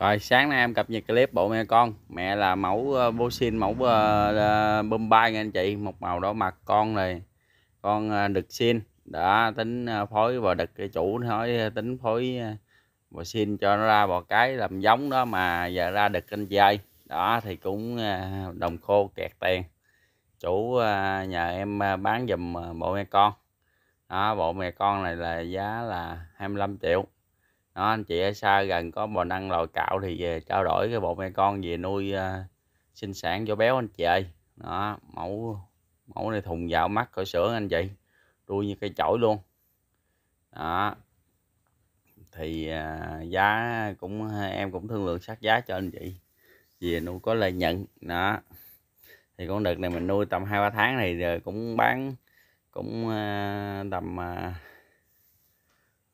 Rồi sáng nay em cập nhật clip bộ mẹ con Mẹ là mẫu bô ờ, xin mẫu ờ, bơm bay nha anh chị Một màu đỏ mặt con này Con ờ, được xin Đã tính phối bò đực cái chủ nói tính phối bò xin cho nó ra bò cái làm giống đó mà giờ ra đực anh chị Đó thì cũng đồng khô kẹt tiền Chủ nhờ em bán dùm bộ mẹ con đó, Bộ mẹ con này là giá là 25 triệu đó anh chị ở xa gần có bò năng lòi cạo thì về trao đổi cái bộ mẹ con về nuôi uh, sinh sản cho béo anh chị ơi đó mẫu mẫu này thùng dạo mắt cỡ sữa anh chị đuôi như cây chổi luôn đó thì uh, giá cũng em cũng thương lượng sát giá cho anh chị về nuôi có lợi nhận đó thì con đực này mình nuôi tầm hai ba tháng này rồi cũng bán cũng uh, tầm uh,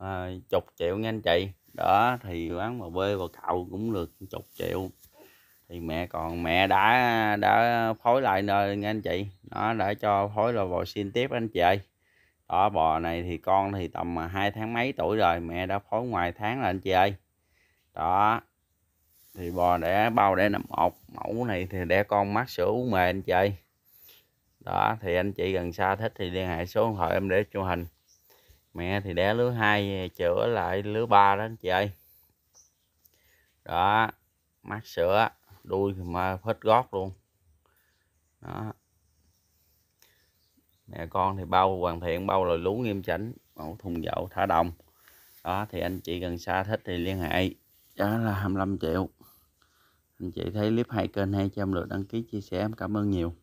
à, chục triệu nha anh chị đó thì bán bò bê bò cậu cũng được chục triệu thì mẹ còn mẹ đã đã phối lại nơi nha anh chị nó đã cho phối là bò xin tiếp anh chị ơi đó bò này thì con thì tầm à, hai tháng mấy tuổi rồi mẹ đã phối ngoài tháng là anh chị ơi đó thì bò đẻ bao đẻ nằm một mẫu này thì đẻ con mắt sữa uống mề anh chị đó thì anh chị gần xa thích thì liên hệ số điện thoại em để chụp hình mẹ thì đẻ lứa hai chữa lại lứa ba đó anh chị ơi đó mắt sữa đuôi thì mà hết gót luôn đó mẹ con thì bao hoàn thiện bao lời lú nghiêm chỉnh mẫu thùng dậu thả đồng đó thì anh chị gần xa thích thì liên hệ đó là 25 triệu anh chị thấy clip hay kênh hay cho em lượt đăng ký chia sẻ em cảm ơn nhiều